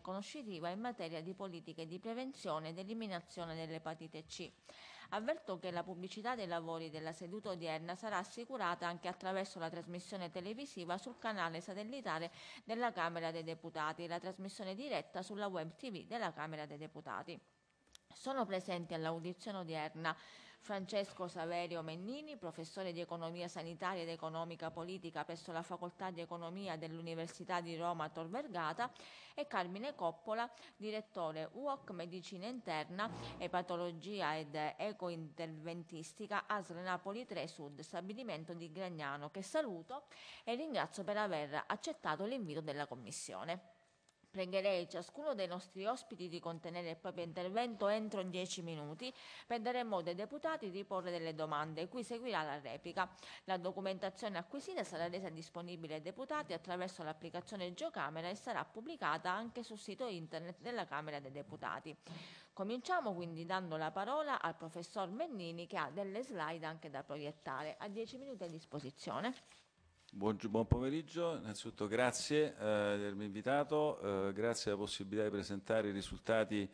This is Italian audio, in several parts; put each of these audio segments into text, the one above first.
conoscitiva in materia di politiche di prevenzione ed eliminazione dell'epatite C. Avverto che la pubblicità dei lavori della seduta odierna sarà assicurata anche attraverso la trasmissione televisiva sul canale satellitare della Camera dei Deputati e la trasmissione diretta sulla web TV della Camera dei Deputati. Sono presenti all'audizione odierna Francesco Saverio Mennini, professore di Economia Sanitaria ed Economica Politica presso la Facoltà di Economia dell'Università di Roma Tor Vergata e Carmine Coppola, direttore UOC Medicina Interna, e Patologia ed Ecointerventistica ASL Napoli 3 Sud, stabilimento di Gragnano, che saluto e ringrazio per aver accettato l'invito della Commissione. Pregherei ciascuno dei nostri ospiti di contenere il proprio intervento entro 10 minuti per dare modo ai deputati di porre delle domande, cui seguirà la replica. La documentazione acquisita sarà resa disponibile ai deputati attraverso l'applicazione Geocamera e sarà pubblicata anche sul sito internet della Camera dei Deputati. Cominciamo quindi dando la parola al professor Mennini che ha delle slide anche da proiettare. Ha 10 minuti a disposizione. Buon, buon, pomeriggio, innanzitutto grazie eh, di avermi invitato, eh, grazie alla possibilità di presentare i risultati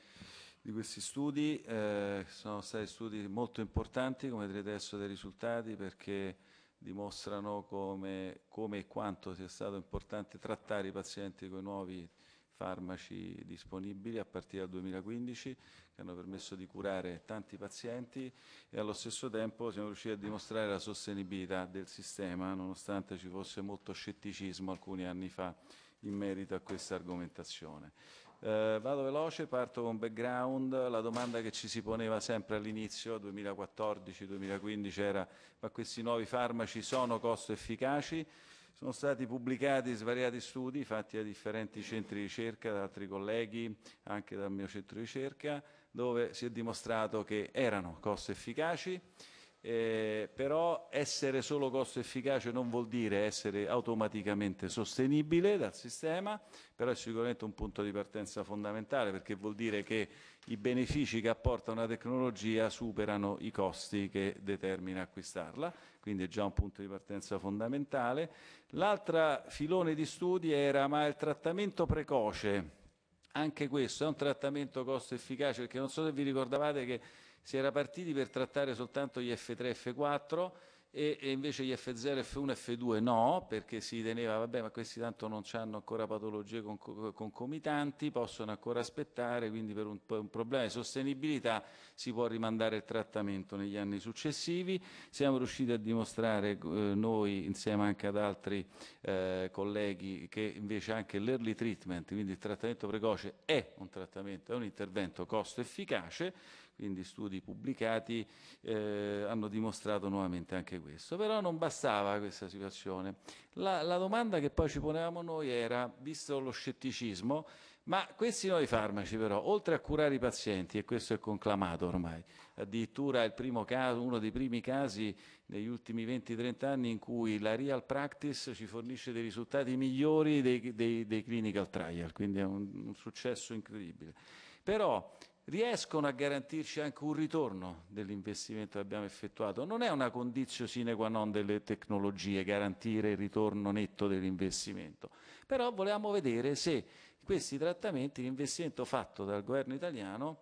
di questi studi, eh, sono stati studi molto importanti come vedrete adesso dei risultati perché dimostrano come, come e quanto sia stato importante trattare i pazienti con i nuovi farmaci disponibili a partire dal 2015 che hanno permesso di curare tanti pazienti e allo stesso tempo siamo riusciti a dimostrare la sostenibilità del sistema nonostante ci fosse molto scetticismo alcuni anni fa in merito a questa argomentazione. Eh, vado veloce, parto con background, la domanda che ci si poneva sempre all'inizio, 2014-2015, era ma questi nuovi farmaci sono costo efficaci? Sono stati pubblicati svariati studi fatti da differenti centri di ricerca, da altri colleghi, anche dal mio centro di ricerca, dove si è dimostrato che erano costo efficaci, eh, però essere solo costo efficace non vuol dire essere automaticamente sostenibile dal sistema, però è sicuramente un punto di partenza fondamentale perché vuol dire che i benefici che apporta una tecnologia superano i costi che determina acquistarla, quindi è già un punto di partenza fondamentale. L'altra filone di studi era ma il trattamento precoce, anche questo è un trattamento costo efficace perché non so se vi ricordavate che si era partiti per trattare soltanto gli F3 e F4 e, invece gli F0, F1 F2 no, perché si riteneva, vabbè, ma questi tanto non hanno ancora patologie concomitanti, possono ancora aspettare, quindi per un, per un problema di sostenibilità si può rimandare il trattamento negli anni successivi. Siamo riusciti a dimostrare eh, noi, insieme anche ad altri eh, colleghi, che invece anche l'early treatment, quindi il trattamento precoce, è un trattamento, è un intervento costo efficace quindi studi pubblicati eh, hanno dimostrato nuovamente anche questo. Però non bastava questa situazione. La, la domanda che poi ci ponevamo noi era, visto lo scetticismo, ma questi nuovi farmaci però, oltre a curare i pazienti, e questo è conclamato ormai, addirittura caso, uno dei primi casi negli ultimi 20-30 anni in cui la real practice ci fornisce dei risultati migliori dei, dei, dei clinical trial, quindi è un, un successo incredibile. Però riescono a garantirci anche un ritorno dell'investimento che abbiamo effettuato. Non è una condizione sine qua non delle tecnologie garantire il ritorno netto dell'investimento, però volevamo vedere se questi trattamenti, l'investimento fatto dal governo italiano,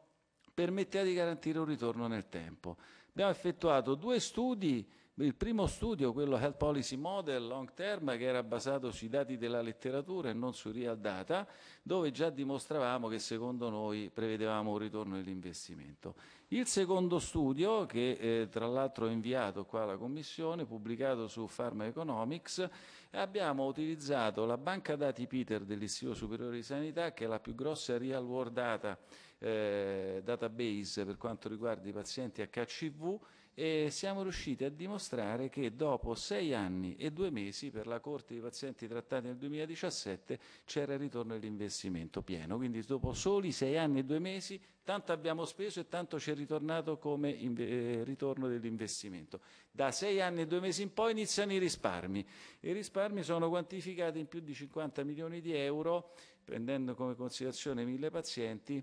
permetteva di garantire un ritorno nel tempo. Abbiamo effettuato due studi il primo studio, quello Health Policy Model Long Term, che era basato sui dati della letteratura e non su real data, dove già dimostravamo che secondo noi prevedevamo un ritorno dell'investimento. Il secondo studio, che eh, tra l'altro ho inviato qua alla Commissione, pubblicato su Pharma Economics, abbiamo utilizzato la banca dati Peter dell'Istituto Superiore di Sanità, che è la più grossa real world data eh, database per quanto riguarda i pazienti HCV, e siamo riusciti a dimostrare che dopo sei anni e due mesi per la Corte dei pazienti trattati nel 2017 c'era il ritorno dell'investimento pieno, quindi dopo soli sei anni e due mesi tanto abbiamo speso e tanto ci è ritornato come eh, ritorno dell'investimento. Da sei anni e due mesi in poi iniziano i risparmi, i risparmi sono quantificati in più di 50 milioni di euro, prendendo come considerazione mille pazienti,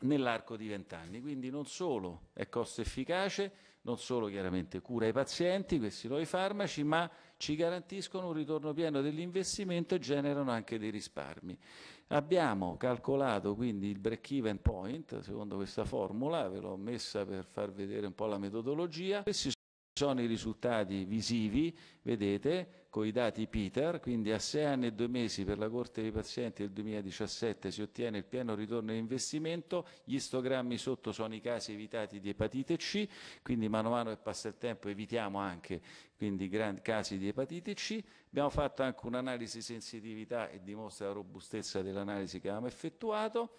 nell'arco di vent'anni, quindi non solo è costo efficace, non solo chiaramente cura i pazienti, questi nuovi farmaci, ma ci garantiscono un ritorno pieno dell'investimento e generano anche dei risparmi. Abbiamo calcolato quindi il break even point, secondo questa formula, ve l'ho messa per far vedere un po' la metodologia, questi sono i risultati visivi, vedete, con ecco i dati Peter, quindi a sei anni e due mesi per la Corte dei Pazienti del 2017 si ottiene il pieno ritorno di investimento, gli istogrammi sotto sono i casi evitati di epatite C, quindi mano a mano che passa il tempo evitiamo anche quindi, casi di epatite C, abbiamo fatto anche un'analisi di sensitività e dimostra la robustezza dell'analisi che avevamo effettuato,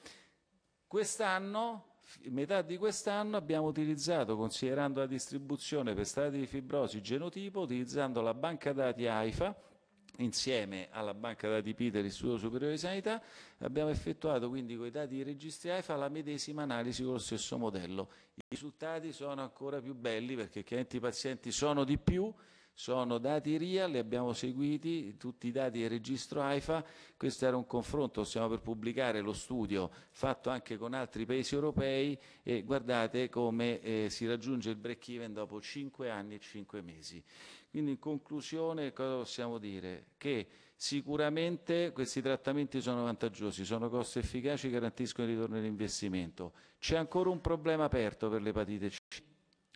quest'anno metà di quest'anno abbiamo utilizzato, considerando la distribuzione per stati di fibrosi genotipo, utilizzando la banca dati AIFA, insieme alla banca dati P dell'Istituto Superiore di Sanità, abbiamo effettuato quindi con i dati di registri AIFA la medesima analisi con lo stesso modello. I risultati sono ancora più belli perché chiaramente i pazienti sono di più sono dati RIA, li abbiamo seguiti, tutti i dati del registro AIFA, questo era un confronto, stiamo per pubblicare lo studio fatto anche con altri paesi europei e guardate come eh, si raggiunge il break even dopo 5 anni e 5 mesi. Quindi in conclusione cosa possiamo dire? Che sicuramente questi trattamenti sono vantaggiosi, sono costi efficaci, garantiscono il ritorno all'investimento. C'è ancora un problema aperto per l'epatite C.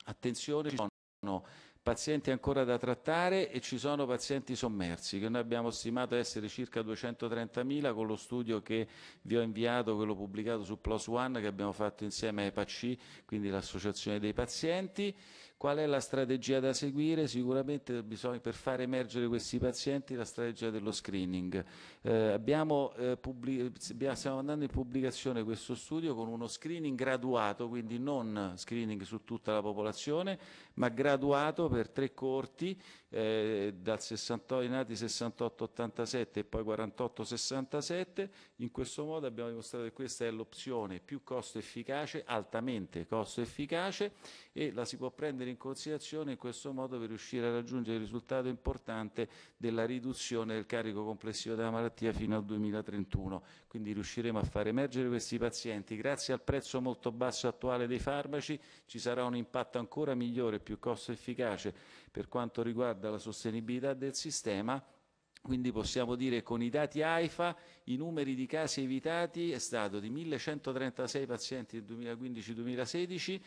Attenzione, ci sono pazienti ancora da trattare e ci sono pazienti sommersi che noi abbiamo stimato essere circa 230.000 con lo studio che vi ho inviato, quello pubblicato su Plus One che abbiamo fatto insieme a EPAC, quindi l'associazione dei pazienti, Qual è la strategia da seguire? Sicuramente bisogna, per far emergere questi pazienti, la strategia dello screening. Eh, abbiamo, eh, stiamo andando in pubblicazione questo studio con uno screening graduato, quindi non screening su tutta la popolazione, ma graduato per tre corti, eh, dal 68, nati 68-87 e poi 48-67. In questo modo abbiamo dimostrato che questa è l'opzione più costo efficace, altamente costo efficace e la si può prendere in considerazione in questo modo per riuscire a raggiungere il risultato importante della riduzione del carico complessivo della malattia fino al 2031. Quindi riusciremo a far emergere questi pazienti. Grazie al prezzo molto basso attuale dei farmaci ci sarà un impatto ancora migliore, più costo efficace per quanto riguarda la sostenibilità del sistema quindi possiamo dire che con i dati AIFA i numeri di casi evitati è stato di 1136 pazienti nel 2015-2016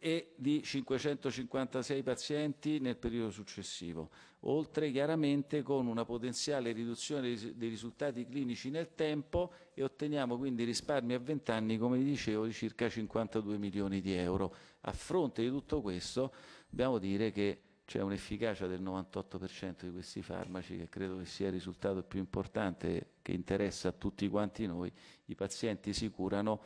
e di 556 pazienti nel periodo successivo, oltre chiaramente con una potenziale riduzione dei risultati clinici nel tempo e otteniamo quindi risparmi a 20 anni, come dicevo, di circa 52 milioni di euro. A fronte di tutto questo dobbiamo dire che c'è un'efficacia del 98% di questi farmaci che credo che sia il risultato più importante che interessa a tutti quanti noi, i pazienti si curano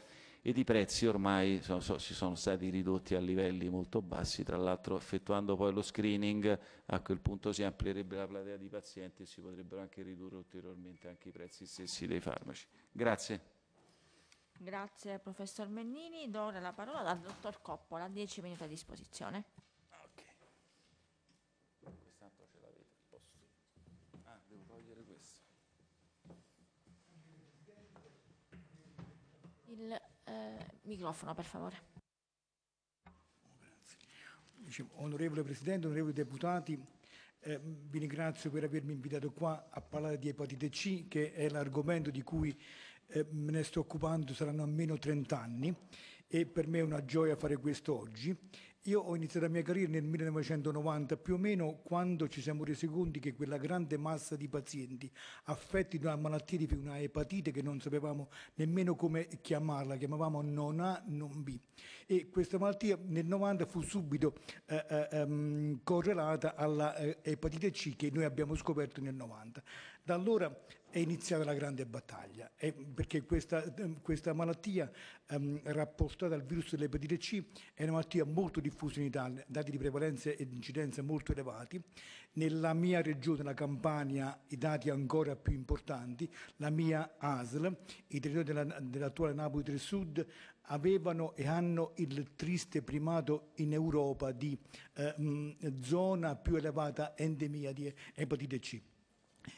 ed i prezzi ormai sono, so, si sono stati ridotti a livelli molto bassi, tra l'altro effettuando poi lo screening a quel punto si amplierebbe la platea di pazienti e si potrebbero anche ridurre ulteriormente anche i prezzi stessi dei farmaci. Grazie. Grazie professor Mennini, do ora la parola al dottor Coppola, 10 minuti a disposizione. Eh, microfono per favore. Dicevo, onorevole Presidente, onorevoli deputati, eh, vi ringrazio per avermi invitato qua a parlare di epatite C, che è l'argomento di cui eh, me ne sto occupando, saranno almeno 30 anni e per me è una gioia fare questo oggi io ho iniziato la mia carriera nel 1990, più o meno quando ci siamo resi conti che quella grande massa di pazienti affetti da una malattia di una epatite che non sapevamo nemmeno come chiamarla, chiamavamo non A, non B. E questa malattia nel 90 fu subito eh, eh, ehm, correlata alla eh, epatite C che noi abbiamo scoperto nel 90. Da allora è iniziata la grande battaglia, perché questa, questa malattia ehm, rapportata al virus dell'epatite C è una malattia molto diffusa in Italia, dati di prevalenza e di incidenza molto elevati. Nella mia regione, la Campania, i dati ancora più importanti, la mia ASL, i territori dell'attuale Napoli del Sud avevano e hanno il triste primato in Europa di eh, zona più elevata endemia di epatite C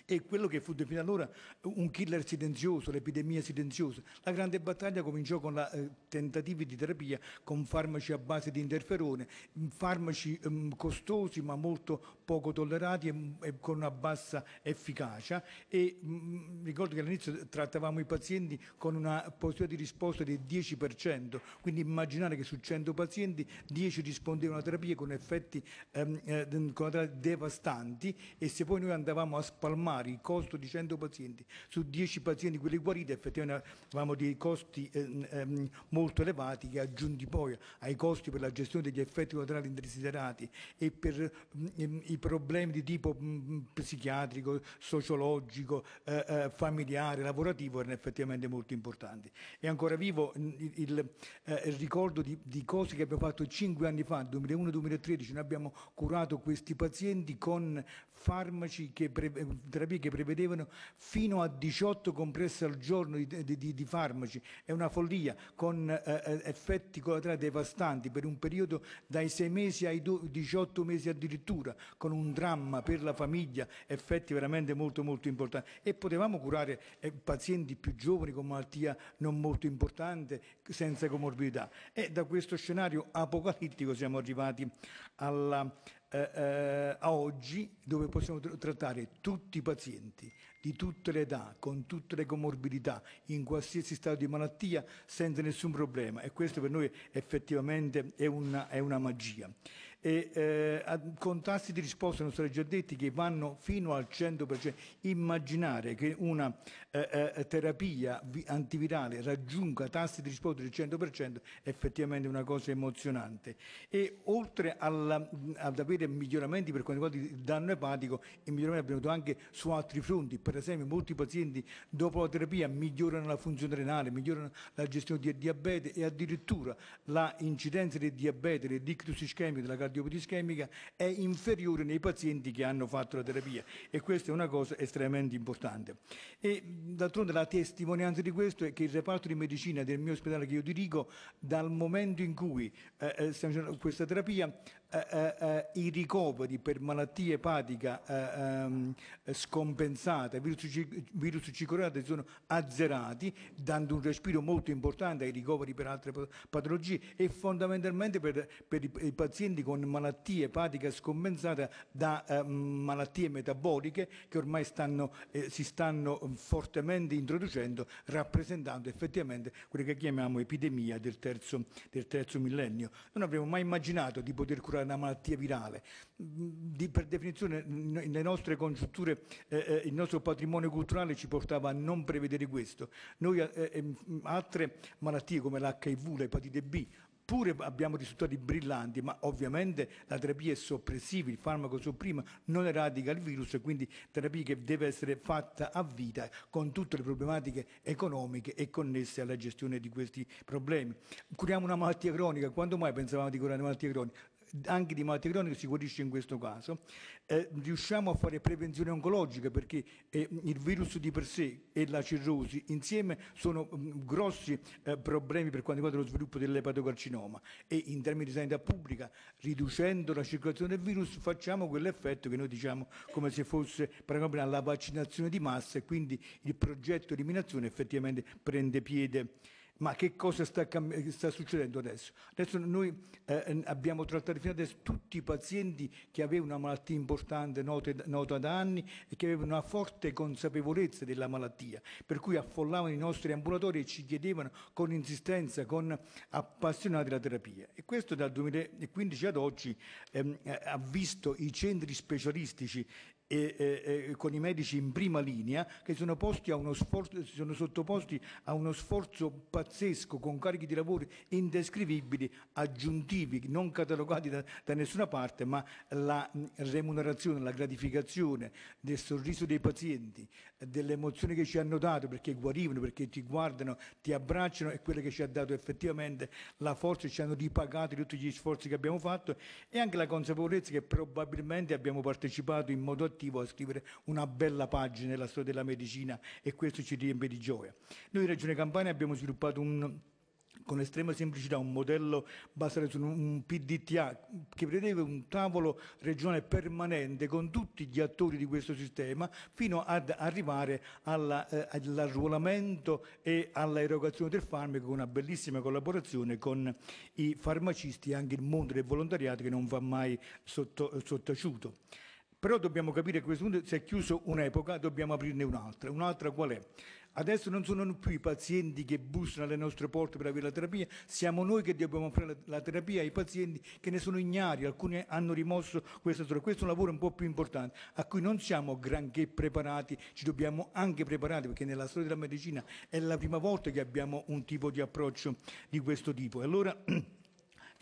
e quello che fu definito allora un killer silenzioso, l'epidemia silenziosa. La grande battaglia cominciò con la, eh, tentativi di terapia con farmaci a base di interferone, mm, farmaci eh, costosi ma molto poco tollerati e, mm, e con una bassa efficacia e mh, ricordo che all'inizio trattavamo i pazienti con una possibilità di risposta del 10%, quindi immaginare che su 100 pazienti 10 rispondevano a terapie con effetti ehm, eh, con devastanti e se poi noi andavamo a spalmare calmare il costo di 100 pazienti su 10 pazienti quelli guariti effettivamente avevamo dei costi eh, ehm, molto elevati che aggiunti poi ai costi per la gestione degli effetti collaterali indesiderati e per mm, ehm, i problemi di tipo mh, mm, mm, psichiatrico, sociologico, eh, eh, familiare, lavorativo erano effettivamente molto importanti. È ancora vivo il, il, eh, il ricordo di, di, cose che abbiamo fatto 5 anni fa, 2001-2013, noi abbiamo curato questi pazienti con farmaci che, eh, terapie che prevedevano fino a 18 compresse al giorno di, di, di farmaci. È una follia con eh, eh effetti collaterali devastanti per un periodo dai 6 mesi ai 18 mesi addirittura, con un dramma per la famiglia, effetti veramente molto molto importanti. E potevamo curare eh, pazienti più giovani con malattia non molto importante, senza comorbidità. E da questo scenario apocalittico siamo arrivati alla eh, eh, a oggi dove possiamo trattare tutti i pazienti di tutte le età, con tutte le comorbidità, in qualsiasi stato di malattia, senza nessun problema. E questo per noi effettivamente è una, è una magia e, eh, con tassi di risposta, non sarei già detti, che vanno fino al 100%. Immaginare che una eh, eh, terapia antivirale raggiunga tassi di risposta del 100% è effettivamente una cosa emozionante. E oltre alla, ad avere miglioramenti per quanto riguarda il danno epatico, i miglioramenti è avvenuto anche su altri fronti. Per esempio, molti pazienti dopo la terapia migliorano la funzione renale, migliorano la gestione del diabete e addirittura la incidenza del diabete, del dictus ischemico, della cardiologia cardiopati ischemica è inferiore nei pazienti che hanno fatto la terapia e questa è una cosa estremamente importante. E d'altronde la testimonianza di questo è che il reparto di medicina del mio ospedale che io dirigo dal momento in cui eh, eh questa terapia eh, eh, eh, i ricoveri per malattia epatica eh, ehm, scompensata, virus, virus circolante sono azzerati, dando un respiro molto importante ai ricoveri per altre patologie e fondamentalmente per, per i, i, pazienti con malattie epatiche scompensate da eh, malattie metaboliche che ormai stanno, si stanno fortemente introducendo, rappresentando effettivamente quello che chiamiamo epidemia del terzo, del terzo millennio. Non avremmo mai immaginato di poter curare una malattia virale. Mm, di, per definizione le nostre congiunture, eh, eh, il nostro patrimonio culturale ci portava a non prevedere questo. Noi eh, eh mm, altre malattie come l'HIV, l'epatite B, pure abbiamo risultati brillanti, ma ovviamente la terapia è soppressiva, il farmaco sopprima, non eradica il virus, quindi terapia che deve essere fatta a vita con tutte le problematiche economiche e connesse alla gestione di questi problemi. Curiamo una malattia cronica, quando mai pensavamo di curare una malattia cronica? anche di malattie croniche si guarisce in questo caso, eh, riusciamo a fare prevenzione oncologica perché eh, il virus di per sé e la cirrosi insieme sono mh, mm, grossi eh, problemi per quanto riguarda lo sviluppo dell'epatocarcinoma e in termini di sanità pubblica riducendo la circolazione del virus facciamo quell'effetto che noi diciamo come se fosse paragonabile alla vaccinazione di massa e quindi il progetto di eliminazione effettivamente prende piede. Ma che cosa sta, eh, sta succedendo adesso? Adesso noi eh, abbiamo trattato fino adesso tutti i pazienti che avevano una malattia importante, nota da anni, e che avevano una forte consapevolezza della malattia, per cui affollavano i nostri ambulatori e ci chiedevano con insistenza, con appassionati la terapia. E questo dal 2015 ad oggi ehm, ha visto i centri specialistici e, e, e, con i medici in prima linea che sono, sforzo, sono, sottoposti a uno sforzo pazzesco con carichi di lavoro indescrivibili, aggiuntivi, non catalogati da, da nessuna parte, ma la remunerazione, la gratificazione del sorriso dei pazienti, delle emozioni che ci hanno dato, perché guarivano, perché ti guardano, ti abbracciano, è quella che ci ha dato effettivamente la forza, ci hanno ripagato tutti gli sforzi che abbiamo fatto e anche la consapevolezza che probabilmente abbiamo partecipato in modo attivo a scrivere una bella pagina nella storia della medicina e questo ci riempie di gioia. Noi in Regione Campania abbiamo sviluppato un con estrema semplicità un modello basato su un PDTA che prevedeva un tavolo regionale permanente con tutti gli attori di questo sistema fino ad arrivare alla, eh, all'arruolamento e all'erogazione del farmaco con una bellissima collaborazione con i farmacisti e anche il mondo del volontariato che non va mai sotto, sottaciuto. Però dobbiamo capire che questo punto si è chiuso un'epoca, dobbiamo aprirne un'altra. Un'altra qual è? Adesso non sono più i pazienti che bussano alle nostre porte per avere la terapia, siamo noi che dobbiamo offrire la, terapia ai pazienti che ne sono ignari, alcuni hanno rimosso questa storia. Questo è un lavoro un po' più importante a cui non siamo granché preparati, ci dobbiamo anche preparare perché nella storia della medicina è la prima volta che abbiamo un tipo di approccio di questo tipo. E allora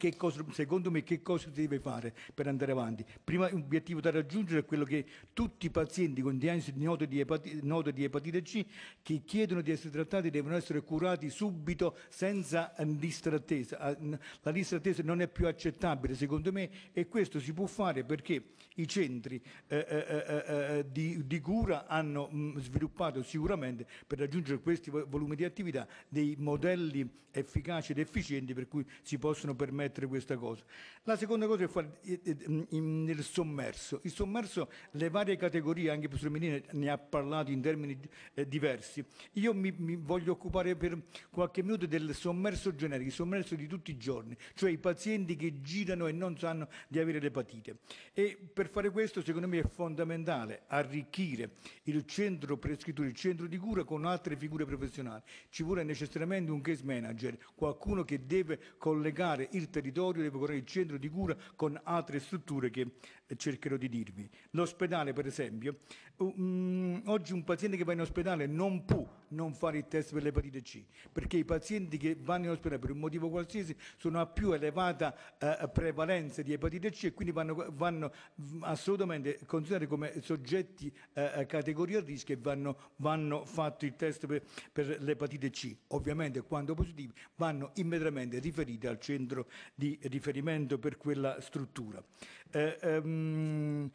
che cosa, secondo me che cosa si deve fare per andare avanti. Primo obiettivo da raggiungere è quello che tutti i pazienti con diagnosi note di, epatite, di epatite C che chiedono di essere trattati devono essere curati subito senza lista ehm, ah, La lista non è più accettabile secondo me e questo si può fare perché i centri eh, eh, eh, eh, eh di, di, cura hanno mh, mm, sviluppato sicuramente per raggiungere questi volumi di attività dei modelli efficaci ed efficienti per cui si possono permettere mettere questa cosa. La seconda cosa è fare eh, eh, mm, nel sommerso. Il sommerso, le varie categorie, anche il professor Menina ne ha parlato in termini eh, diversi. Io mi, mi, voglio occupare per qualche minuto del sommerso generico, il sommerso di tutti i giorni, cioè i pazienti che girano e non sanno di avere l'epatite. E per fare questo, secondo me, è fondamentale arricchire il centro prescrittore, il centro di cura con altre figure professionali. Ci vuole necessariamente un case manager, qualcuno che deve collegare il territorio territorio deve correre il centro di cura con altre strutture che eh, cercherò di dirvi. L'ospedale, per esempio, um, oggi un paziente che va in ospedale non può non fare il test per l'epatite C, perché i pazienti che vanno in ospedale per un motivo qualsiasi sono a più elevata eh, prevalenza di epatite C e quindi vanno, vanno mm, assolutamente considerati come soggetti eh, categoria a rischio e vanno, vanno fatti il test per, per l'epatite C. Ovviamente quando positivi vanno immediatamente riferiti al centro di riferimento per quella struttura. Eh, ehm,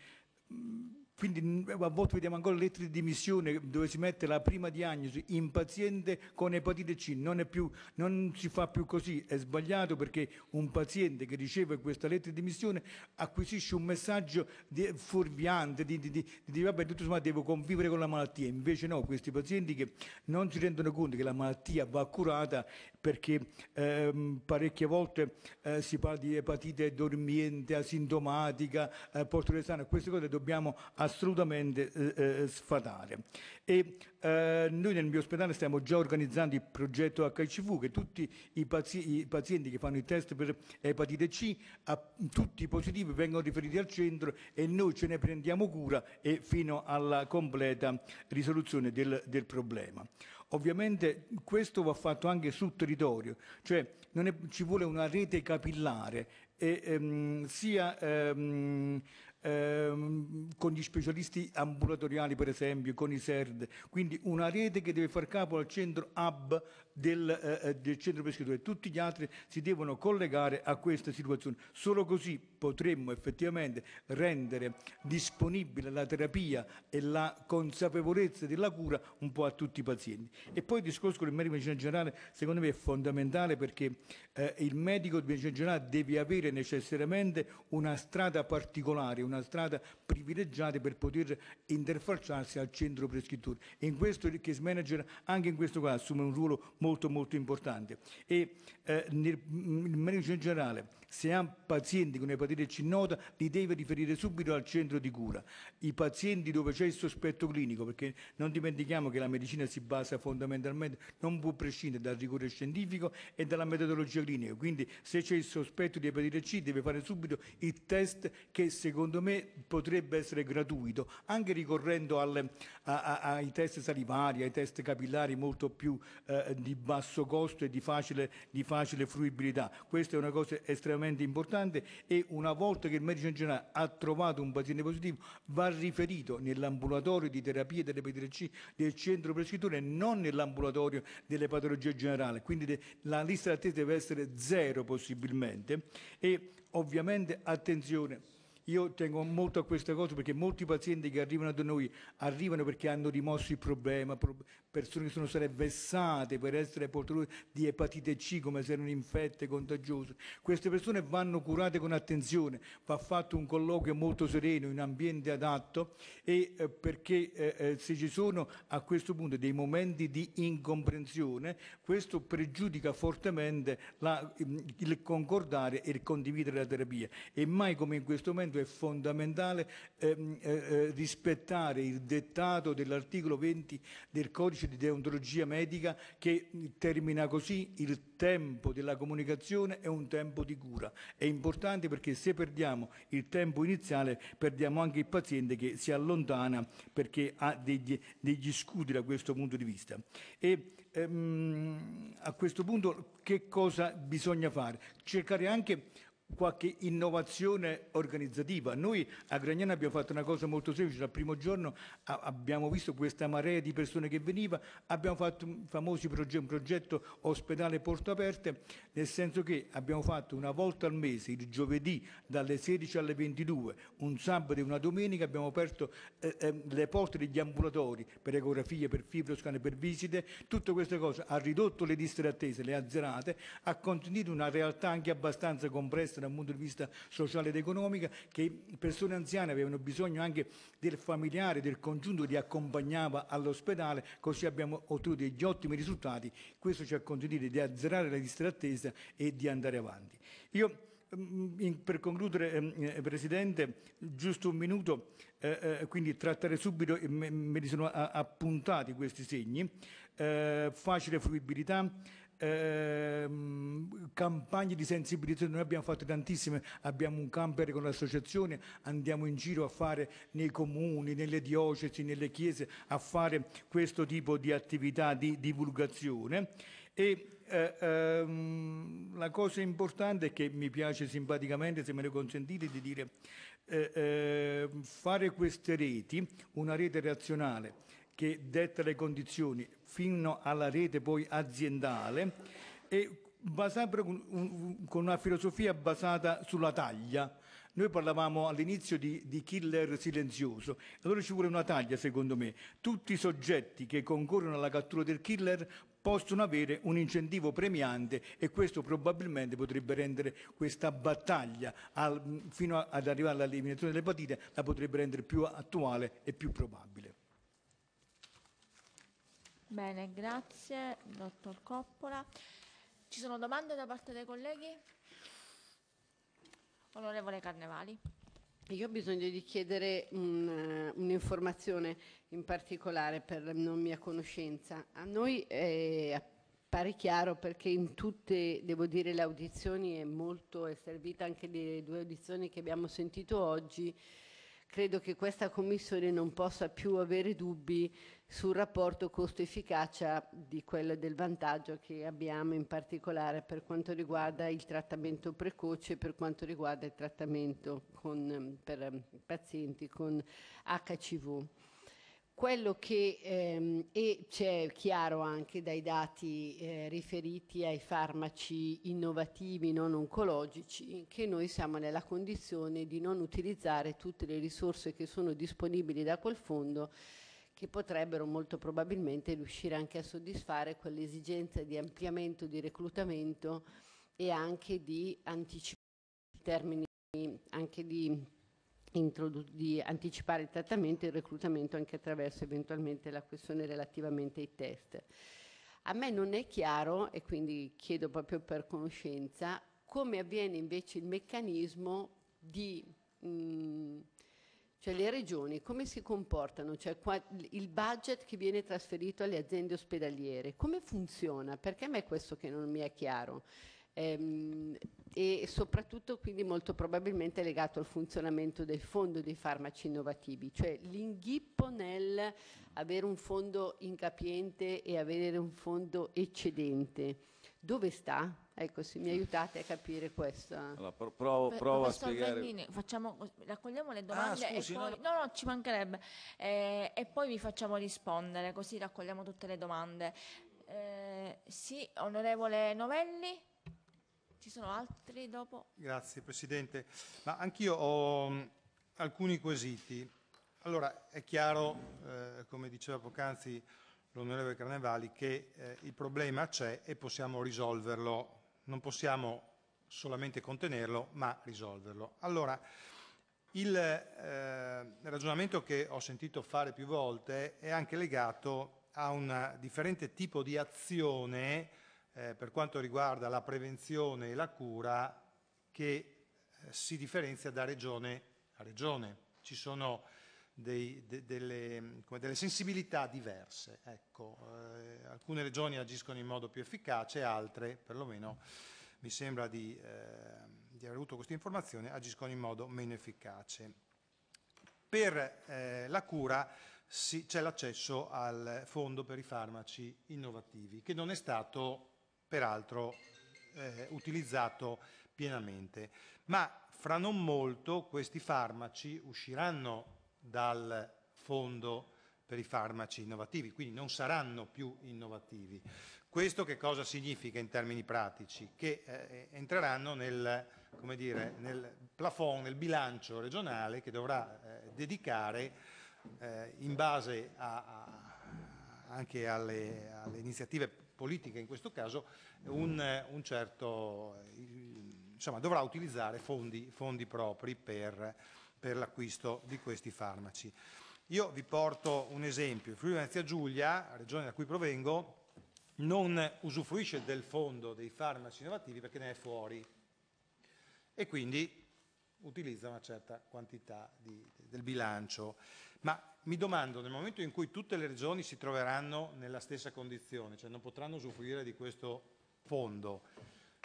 quindi eh, a volte vediamo ancora le lettere di dimissione dove si mette la prima diagnosi in paziente con epatite C, non, più, non si fa più così, è sbagliato perché un paziente che riceve questa lettera di dimissione acquisisce un messaggio di, eh, fuorviante di, di, di, di vabbè tutto sommato devo convivere con la malattia, invece no, questi pazienti che non si rendono conto che la malattia va curata perché ehm, parecchie volte eh, si parla di epatite dormiente, asintomatica, eh, porto queste cose dobbiamo assolutamente assolutamente eh, eh, sfatare. E eh, noi nel mio ospedale stiamo già organizzando il progetto HCV che tutti i, pazi i pazienti che fanno i test per epatite C, a, tutti i positivi vengono riferiti al centro e noi ce ne prendiamo cura e fino alla completa risoluzione del, del problema. Ovviamente questo va fatto anche sul territorio, cioè è, ci vuole una rete capillare e, ehm, sia ehm, Ehm, con gli specialisti ambulatoriali per esempio, con i SERD, quindi una rete che deve far capo al centro hub del, eh, eh, del centro pescatore, tutti gli altri si devono collegare a questa situazione. Solo così potremmo effettivamente rendere disponibile la terapia e la consapevolezza della cura un po' a tutti i pazienti. E poi il discorso con il medico di medicina generale secondo me è fondamentale perché eh, il medico di medicina generale deve avere necessariamente una strada particolare, una strada privilegiata per poter interfacciarsi al centro prescrittore. E in questo il case manager anche in questo caso assume un ruolo molto molto molto importante. E eh, nel, nel mm, in generale se ha pazienti con epatite C nota, li deve riferire subito al centro di cura. I pazienti dove c'è il sospetto clinico, perché non dimentichiamo che la medicina si basa fondamentalmente, non può prescindere dal rigore scientifico e dalla metodologia clinica. Quindi se c'è il sospetto di epatite C deve fare subito il test che secondo me potrebbe essere gratuito, anche ricorrendo alle, a, a, ai test salivari, ai test capillari molto più eh, di basso costo e di facile, di facile fruibilità. Questa è una cosa estremamente veramente importante e una volta che il medico generale ha trovato un paziente positivo va riferito nell'ambulatorio di terapia delle pediatrie del centro prescrittore e non nell'ambulatorio delle patologie generali. Quindi la lista d'attesa deve essere zero possibilmente e ovviamente attenzione io tengo molto a questa cosa perché molti pazienti che arrivano da noi arrivano perché hanno rimosso il problema, persone che sono state vessate per essere portatori di epatite C come se erano infette contagiose. Queste persone vanno curate con attenzione, va fatto un colloquio molto sereno in ambiente adatto e eh, perché eh, eh se ci sono a questo punto dei momenti di incomprensione, questo pregiudica fortemente la, mm, il concordare e il condividere la terapia e mai come in questo momento è fondamentale ehm, eh, eh rispettare il dettato dell'articolo 20 del codice di deontologia medica che termina così il tempo della comunicazione è un tempo di cura. È importante perché se perdiamo il tempo iniziale perdiamo anche il paziente che si allontana perché ha degli, degli scudi da questo punto di vista. E ehm, a questo punto che cosa bisogna fare? Cercare anche qualche innovazione organizzativa. Noi a Gragnano abbiamo fatto una cosa molto semplice, dal primo giorno abbiamo visto questa marea di persone che veniva, abbiamo fatto un famoso progetto, un progetto ospedale porte aperte, nel senso che abbiamo fatto una volta al mese, il giovedì dalle 16 alle 22, un sabato e una domenica, abbiamo aperto eh, eh, le porte degli ambulatori per ecografie, per fibroscane, per visite, tutte queste cose ha ridotto le liste d'attesa, le ha azzerate, ha contenuto una realtà anche abbastanza complessa complessa da punto di vista sociale ed economico, che persone anziane avevano bisogno anche del familiare, del congiunto che li accompagnava all'ospedale, così abbiamo ottenuto degli ottimi risultati. Questo ci ha consentito di azzerare la lista e di andare avanti. Io mm, in, per concludere, ehm, eh, Presidente, giusto un minuto, eh, eh, quindi trattare subito, me, me li sono a, appuntati questi segni, eh, facile fruibilità, ehm, campagne di sensibilizzazione, noi abbiamo fatto tantissime, abbiamo un camper con l'associazione, andiamo in giro a fare nei comuni, nelle diocesi, nelle chiese, a fare questo tipo di attività di divulgazione. E eh, ehm, la cosa importante è che mi piace simpaticamente, se me lo consentite, di dire, eh, eh, fare queste reti, una rete razionale, che detta le condizioni, fino alla rete poi aziendale e sempre con, una filosofia basata sulla taglia. Noi parlavamo all'inizio di, di killer silenzioso, allora ci vuole una taglia secondo me. Tutti i soggetti che concorrono alla cattura del killer possono avere un incentivo premiante e questo probabilmente potrebbe rendere questa battaglia al, fino ad arrivare all'eliminazione delle partite la potrebbe rendere più attuale e più probabile. Bene, grazie dottor Coppola. Ci sono domande da parte dei colleghi? Onorevole Carnevali. Io ho bisogno di chiedere eh, un'informazione in particolare per non mia conoscenza. A noi eh, pare chiaro perché in tutte, devo dire, le audizioni è molto, è servita anche le due audizioni che abbiamo sentito oggi, Credo che questa Commissione non possa più avere dubbi sul rapporto costo-efficacia di quello del vantaggio che abbiamo in particolare per quanto riguarda il trattamento precoce e per quanto riguarda il trattamento con, per pazienti con HCV. Quello che ehm, e c'è chiaro anche dai dati eh, riferiti ai farmaci innovativi non oncologici che noi siamo nella condizione di non utilizzare tutte le risorse che sono disponibili da quel fondo che potrebbero molto probabilmente riuscire anche a soddisfare quell'esigenza di ampliamento di reclutamento e anche di anticipare termini anche di di anticipare il trattamento e il reclutamento anche attraverso eventualmente la questione relativamente ai test. A me non è chiaro, e quindi chiedo proprio per conoscenza, come avviene invece il meccanismo di... Mh, mm, cioè le regioni come si comportano, cioè il budget che viene trasferito alle aziende ospedaliere, come funziona? Perché a me è questo che non mi è chiaro ehm, e soprattutto quindi molto probabilmente legato al funzionamento del fondo dei farmaci innovativi, cioè l'inghippo nel avere un fondo incapiente e avere un fondo eccedente. Dove sta? Ecco, se mi aiutate a capire questo. Allora, provo, provo a spiegare. Ragnini, facciamo, raccogliamo le domande ah, scusi, poi, no, no, ci mancherebbe. Eh, e poi vi facciamo rispondere, così raccogliamo tutte le domande. Eh, sì, onorevole Novelli? Ci sono altri dopo? Grazie Presidente. Ma anch'io ho mm, alcuni quesiti. Allora, è chiaro, eh, come diceva poc'anzi l'onorevole Carnevali, che eh, il problema c'è e possiamo risolverlo. Non possiamo solamente contenerlo, ma risolverlo. Allora, il eh, ragionamento che ho sentito fare più volte è anche legato a un differente tipo di azione eh, per quanto riguarda la prevenzione e la cura che eh, si differenzia da regione a regione. Ci sono dei, de, delle, delle, sensibilità diverse. Ecco, eh, alcune regioni agiscono in modo più efficace, altre, perlomeno mi sembra di, eh, di aver avuto questa informazione, agiscono in modo meno efficace. Per eh, la cura c'è l'accesso al fondo per i farmaci innovativi, che non è stato peraltro eh, utilizzato pienamente. Ma fra non molto questi farmaci usciranno dal fondo per i farmaci innovativi, quindi non saranno più innovativi. Questo che cosa significa in termini pratici? Che eh, entreranno nel, dire, nel, plafond, nel bilancio regionale che dovrà eh, dedicare eh, in base a, a, anche alle, alle iniziative politica in questo caso, un, un certo, insomma, dovrà utilizzare fondi, fondi propri per, per l'acquisto di questi farmaci. Io vi porto un esempio. Il Friuli Venezia Giulia, regione da cui provengo, non usufruisce del fondo dei farmaci innovativi perché ne è fuori e quindi utilizza una certa quantità di, del bilancio. Ma mi domando nel momento in cui tutte le regioni si troveranno nella stessa condizione, cioè non potranno usufruire di questo fondo,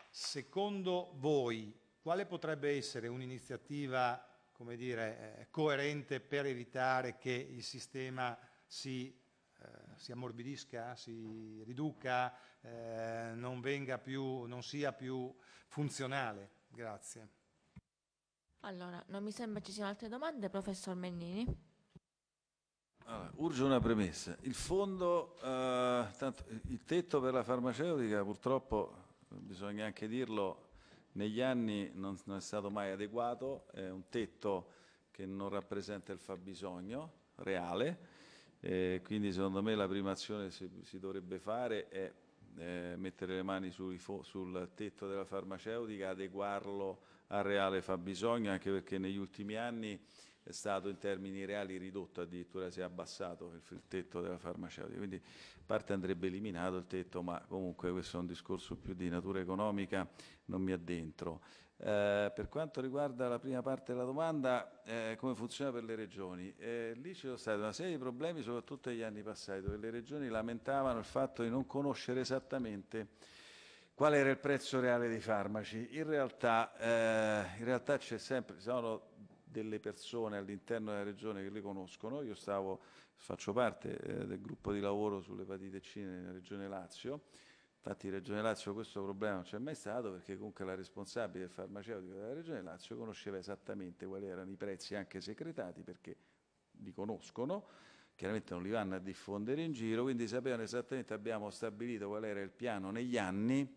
secondo voi quale potrebbe essere un'iniziativa come dire, eh, coerente per evitare che il sistema si, eh, si ammorbidisca, si riduca, eh, non, più, non sia più funzionale. Grazie. Allora, non mi sembra ci siano altre domande, professor Mennini. Allora, urge una premessa. Il fondo, eh, tanto, il tetto per la farmaceutica purtroppo, bisogna anche dirlo, negli anni non, non è stato mai adeguato, è un tetto che non rappresenta il fabbisogno reale, eh, quindi secondo me la prima azione che si, si dovrebbe fare è eh, mettere le mani sul tetto della farmaceutica, adeguarlo al reale fabbisogno, anche perché negli ultimi anni è stato in termini reali ridotto, addirittura si è abbassato il, tetto della farmaceutica, quindi in parte andrebbe eliminato il tetto, ma comunque questo è un discorso più di natura economica, non mi addentro. Eh, per quanto riguarda la prima parte della domanda, eh, come funziona per le regioni? Eh, lì ci sono stati una serie di problemi, soprattutto negli anni passati, dove le regioni lamentavano il fatto di non conoscere esattamente qual era il prezzo reale dei farmaci. In realtà, eh, realtà c'è sempre, sono delle persone all'interno della regione che le conoscono. Io stavo, faccio parte eh, del gruppo di lavoro sull'epatite C nella regione Lazio. Infatti in Regione Lazio questo problema non c'è mai stato perché comunque la responsabile del farmaceutico della Regione Lazio conosceva esattamente quali erano i prezzi anche secretati perché li conoscono, chiaramente non li vanno a diffondere in giro, quindi sapevano esattamente, abbiamo stabilito qual era il piano negli anni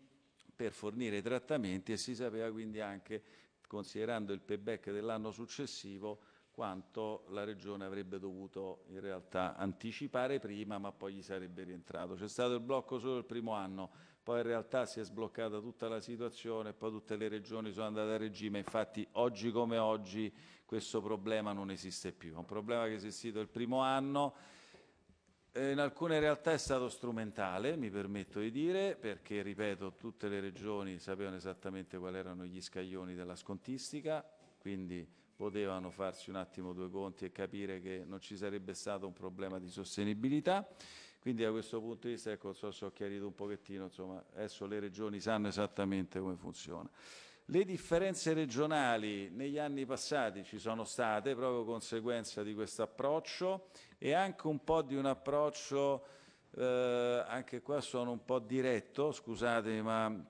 per fornire i trattamenti e si sapeva quindi anche considerando il payback dell'anno successivo, quanto la Regione avrebbe dovuto in realtà anticipare prima, ma poi gli sarebbe rientrato. C'è stato il blocco solo il primo anno, poi in realtà si è sbloccata tutta la situazione, poi tutte le regioni sono andate a regime, infatti oggi come oggi questo problema non esiste più. È un problema che è esistito il primo anno, in alcune realtà è stato strumentale, mi permetto di dire, perché, ripeto, tutte le regioni sapevano esattamente quali erano gli scaglioni della scontistica, quindi potevano farsi un attimo due conti e capire che non ci sarebbe stato un problema di sostenibilità. Quindi da questo punto di vista, ecco, so se ho chiarito un pochettino, insomma, adesso le regioni sanno esattamente come funziona. Le differenze regionali negli anni passati ci sono state proprio conseguenza di questo approccio e anche un po' di un approccio, eh, anche qua sono un po' diretto, scusatemi, ma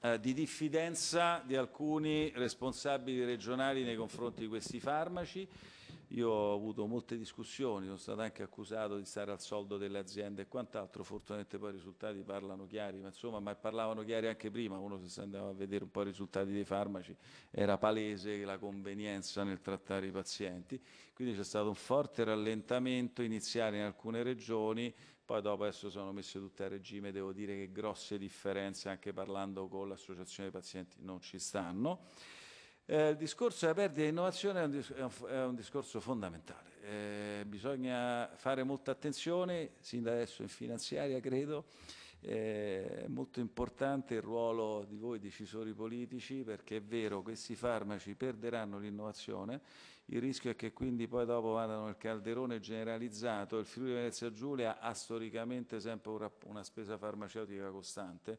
eh, di diffidenza di alcuni responsabili regionali nei confronti di questi farmaci io ho avuto molte discussioni, sono stato anche accusato di stare al soldo delle aziende e quant'altro, fortunatamente poi i risultati parlano chiari, ma insomma ma parlavano chiari anche prima, uno se si andava a vedere un po' i risultati dei farmaci, era palese la convenienza nel trattare i pazienti, quindi c'è stato un forte rallentamento iniziale in alcune regioni, poi dopo adesso sono messe tutte a regime, devo dire che grosse differenze anche parlando con l'associazione dei pazienti non ci stanno. Eh, il discorso della perdita di innovazione è un, è un, è un discorso fondamentale. Eh, bisogna fare molta attenzione, sin da adesso in finanziaria credo, eh, è molto importante il ruolo di voi decisori politici perché è vero questi farmaci perderanno l'innovazione, il rischio è che quindi poi dopo vadano nel calderone generalizzato, il Friuli Venezia Giulia ha storicamente sempre una spesa farmaceutica costante,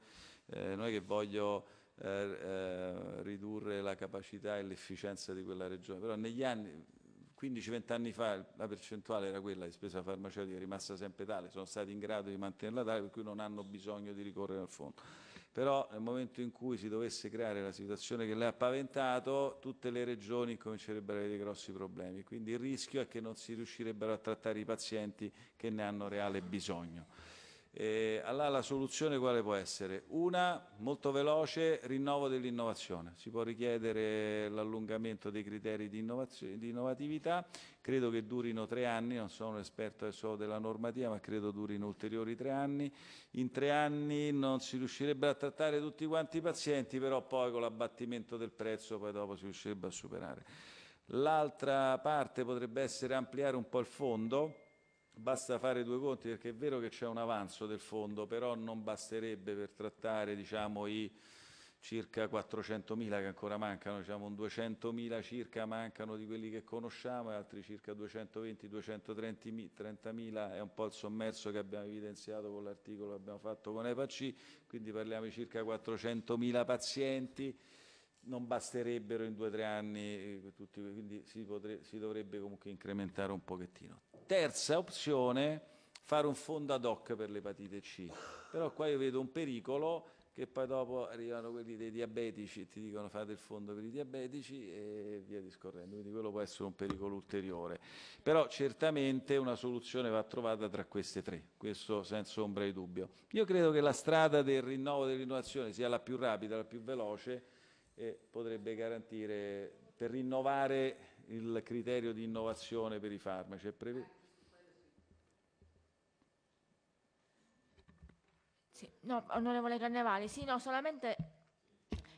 eh, non è che voglio eh, eh, ridurre la capacità e l'efficienza di quella regione, però negli anni 15-20 anni fa la percentuale era quella di spesa farmaceutica, è rimasta sempre tale, sono stati in grado di mantenerla tale per cui non hanno bisogno di ricorrere al fondo. Però nel momento in cui si dovesse creare la situazione che lei ha paventato, tutte le regioni comincerebbero ad avere grossi problemi, quindi il rischio è che non si riuscirebbero a trattare i pazienti che ne hanno reale bisogno. Eh, allora la soluzione quale può essere? Una molto veloce, rinnovo dell'innovazione. Si può richiedere l'allungamento dei criteri di, di, innovatività, credo che durino tre anni, non sono un esperto adesso della normativa, ma credo durino ulteriori tre anni. In tre anni non si riuscirebbe a trattare tutti quanti i pazienti, però poi con l'abbattimento del prezzo poi dopo si riuscirebbe a superare. L'altra parte potrebbe essere ampliare un po' il fondo Basta fare due conti perché è vero che c'è un avanzo del fondo, però non basterebbe per trattare diciamo, i circa 400.000 che ancora mancano, diciamo un 200.000 circa mancano di quelli che conosciamo e altri circa 220-230.000 è un po' il sommerso che abbiamo evidenziato con l'articolo che abbiamo fatto con EPAC, quindi parliamo di circa 400.000 pazienti, non basterebbero in due o tre anni, eh, quindi si, potre, si dovrebbe comunque incrementare un pochettino. Terza opzione, fare un fondo ad hoc per l'epatite C. Però qua io vedo un pericolo che poi dopo arrivano quelli dei diabetici e ti dicono fate il fondo per i diabetici e via discorrendo, quindi quello può essere un pericolo ulteriore. Però certamente una soluzione va trovata tra queste tre, questo senza ombra di dubbio. Io credo che la strada del rinnovo dell'innovazione sia la più rapida, la più veloce e potrebbe garantire per rinnovare il criterio di innovazione per i farmaci. È preve- Sì, no, onorevole Carnevali, sì, no, solamente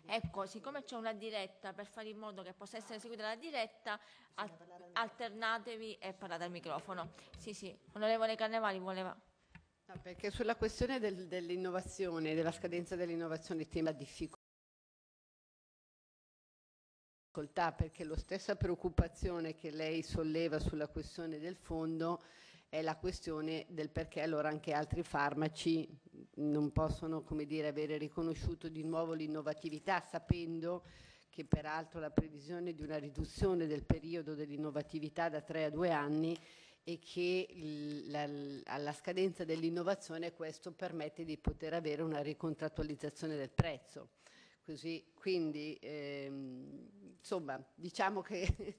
Ecco, siccome c'è una diretta, per fare in modo che possa essere seguita la diretta, alternatevi e parlate al microfono. Sì, sì, onorevole Carnevali voleva. No, perché sulla questione del, dell'innovazione, della scadenza dell'innovazione, il tema difficoltà, perché la stessa preoccupazione che lei solleva sulla questione del fondo è la questione del perché allora anche altri farmaci non possono come dire, avere riconosciuto di nuovo l'innovatività sapendo che peraltro la previsione di una riduzione del periodo dell'innovatività da 3 a 2 anni e che la, alla scadenza dell'innovazione questo permette di poter avere una ricontrattualizzazione del prezzo. Così, quindi ehm, insomma diciamo che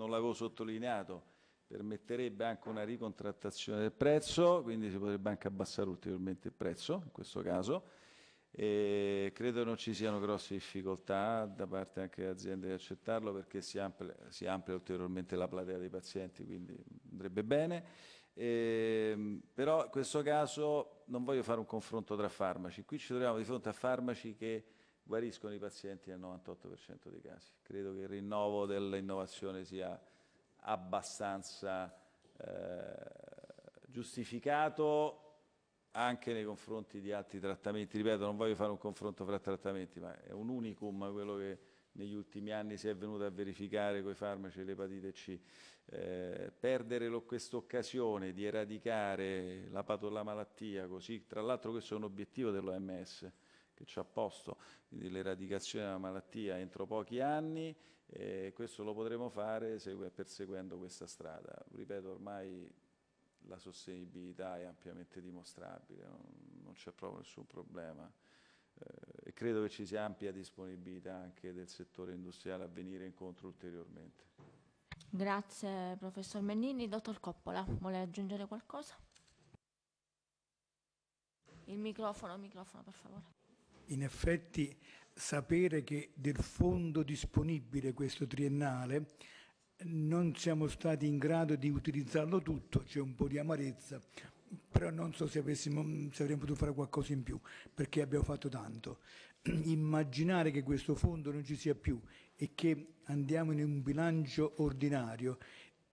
non l'avevo sottolineato, permetterebbe anche una ricontrattazione del prezzo, quindi si potrebbe anche abbassare ulteriormente il prezzo in questo caso. E credo non ci siano grosse difficoltà da parte anche delle aziende di accettarlo perché si amplia, si amplia ulteriormente la platea dei pazienti, quindi andrebbe bene. E, ehm, però in questo caso non voglio fare un confronto tra farmaci, qui ci troviamo di fronte a farmaci che guariscono i pazienti nel 98% dei casi. Credo che il rinnovo dell'innovazione sia abbastanza eh, giustificato anche nei confronti di altri trattamenti. Ripeto, non voglio fare un confronto fra trattamenti, ma è un unicum quello che negli ultimi anni si è venuto a verificare con i farmaci e l'epatite C. Eh, perdere questa occasione di eradicare la, la malattia, così tra l'altro questo è un obiettivo dell'OMS, che ci ha posto, quindi l'eradicazione della malattia entro pochi anni e questo lo potremo fare perseguendo questa strada. Ripeto, ormai la sostenibilità è ampiamente dimostrabile, non, c'è proprio nessun problema. Eh, e credo che ci sia ampia disponibilità anche del settore industriale a venire incontro ulteriormente. Grazie professor Mennini. Dottor Coppola, vuole aggiungere qualcosa? Il microfono, microfono per favore in effetti sapere che del fondo disponibile questo triennale non siamo stati in grado di utilizzarlo tutto, c'è un po' di amarezza, però non so se, avessimo, se avremmo potuto fare qualcosa in più, perché abbiamo fatto tanto. Immaginare che questo fondo non ci sia più e che andiamo in un bilancio ordinario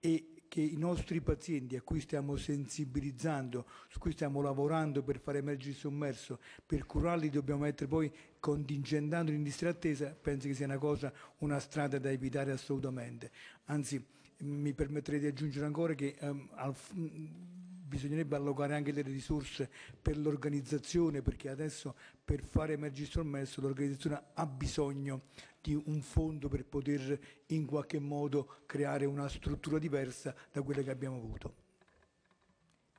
e che i nostri pazienti a cui stiamo sensibilizzando, su cui stiamo lavorando per far emergere il sommerso, per curarli dobbiamo mettere poi contingentando in lista attesa, penso che sia una cosa, una strada da evitare assolutamente. Anzi, mi permetterei di aggiungere ancora che um, al, bisognerebbe allocare anche delle risorse per l'organizzazione perché adesso per fare emergere il sommerso l'organizzazione ha bisogno di un fondo per poter in qualche modo creare una struttura diversa da quella che abbiamo avuto.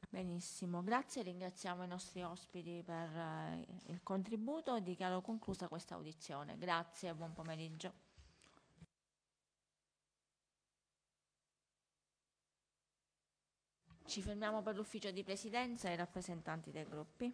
Benissimo, grazie, ringraziamo i nostri ospiti per eh, il contributo e dichiaro conclusa questa audizione. Grazie e buon pomeriggio. Ci fermiamo per l'ufficio di presidenza e i rappresentanti dei gruppi.